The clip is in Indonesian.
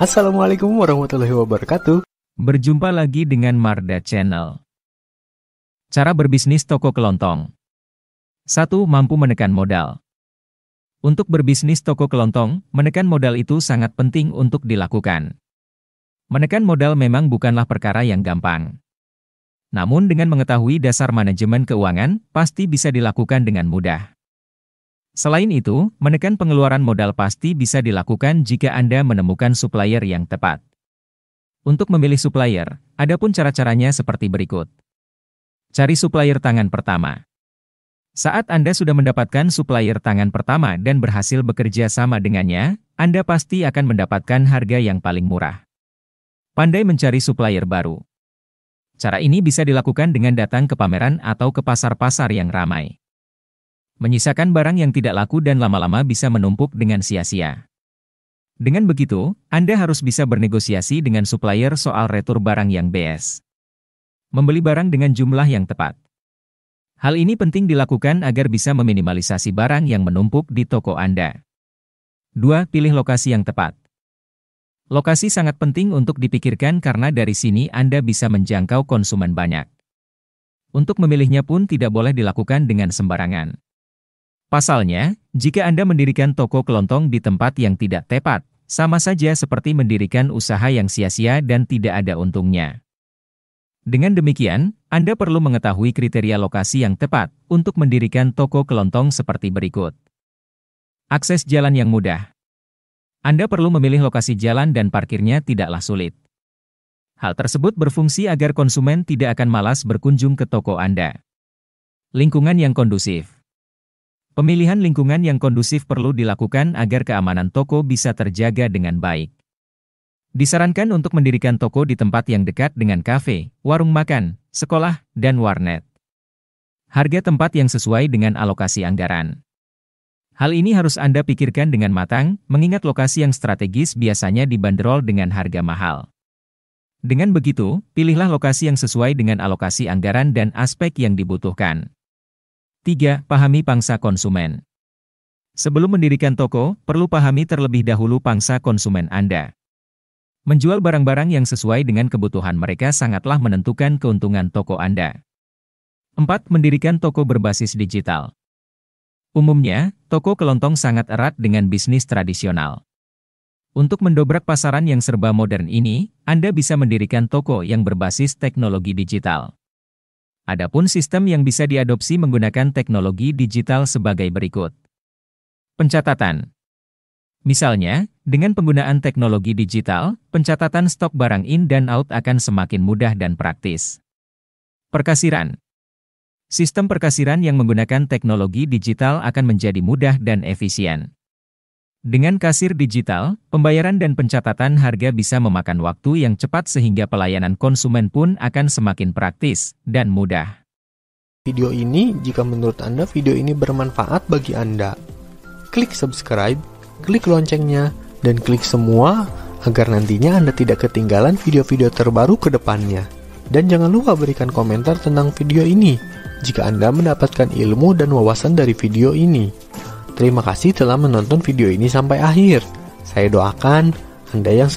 Assalamualaikum warahmatullahi wabarakatuh. Berjumpa lagi dengan Marda Channel. Cara berbisnis toko kelontong. 1. Mampu menekan modal. Untuk berbisnis toko kelontong, menekan modal itu sangat penting untuk dilakukan. Menekan modal memang bukanlah perkara yang gampang. Namun dengan mengetahui dasar manajemen keuangan, pasti bisa dilakukan dengan mudah. Selain itu, menekan pengeluaran modal pasti bisa dilakukan jika Anda menemukan supplier yang tepat. Untuk memilih supplier, ada pun cara-caranya seperti berikut. Cari supplier tangan pertama. Saat Anda sudah mendapatkan supplier tangan pertama dan berhasil bekerja sama dengannya, Anda pasti akan mendapatkan harga yang paling murah. Pandai mencari supplier baru. Cara ini bisa dilakukan dengan datang ke pameran atau ke pasar-pasar yang ramai menyisakan barang yang tidak laku dan lama-lama bisa menumpuk dengan sia-sia. Dengan begitu, Anda harus bisa bernegosiasi dengan supplier soal retur barang yang BS. Membeli barang dengan jumlah yang tepat. Hal ini penting dilakukan agar bisa meminimalisasi barang yang menumpuk di toko Anda. 2. Pilih lokasi yang tepat. Lokasi sangat penting untuk dipikirkan karena dari sini Anda bisa menjangkau konsumen banyak. Untuk memilihnya pun tidak boleh dilakukan dengan sembarangan. Pasalnya, jika Anda mendirikan toko kelontong di tempat yang tidak tepat, sama saja seperti mendirikan usaha yang sia-sia dan tidak ada untungnya. Dengan demikian, Anda perlu mengetahui kriteria lokasi yang tepat untuk mendirikan toko kelontong seperti berikut. Akses jalan yang mudah. Anda perlu memilih lokasi jalan dan parkirnya tidaklah sulit. Hal tersebut berfungsi agar konsumen tidak akan malas berkunjung ke toko Anda. Lingkungan yang kondusif. Pemilihan lingkungan yang kondusif perlu dilakukan agar keamanan toko bisa terjaga dengan baik. Disarankan untuk mendirikan toko di tempat yang dekat dengan kafe, warung makan, sekolah, dan warnet. Harga tempat yang sesuai dengan alokasi anggaran. Hal ini harus Anda pikirkan dengan matang, mengingat lokasi yang strategis biasanya dibanderol dengan harga mahal. Dengan begitu, pilihlah lokasi yang sesuai dengan alokasi anggaran dan aspek yang dibutuhkan. 3. Pahami pangsa konsumen. Sebelum mendirikan toko, perlu pahami terlebih dahulu pangsa konsumen Anda. Menjual barang-barang yang sesuai dengan kebutuhan mereka sangatlah menentukan keuntungan toko Anda. 4. Mendirikan toko berbasis digital. Umumnya, toko kelontong sangat erat dengan bisnis tradisional. Untuk mendobrak pasaran yang serba modern ini, Anda bisa mendirikan toko yang berbasis teknologi digital. Adapun sistem yang bisa diadopsi menggunakan teknologi digital sebagai berikut. Pencatatan. Misalnya, dengan penggunaan teknologi digital, pencatatan stok barang in dan out akan semakin mudah dan praktis. Perkasiran. Sistem perkasiran yang menggunakan teknologi digital akan menjadi mudah dan efisien. Dengan kasir digital, pembayaran dan pencatatan harga bisa memakan waktu yang cepat sehingga pelayanan konsumen pun akan semakin praktis dan mudah. Video ini, jika menurut Anda video ini bermanfaat bagi Anda, klik subscribe, klik loncengnya, dan klik semua agar nantinya Anda tidak ketinggalan video-video terbaru ke depannya. Dan jangan lupa berikan komentar tentang video ini jika Anda mendapatkan ilmu dan wawasan dari video ini. Terima kasih telah menonton video ini sampai akhir. Saya doakan Anda yang sedang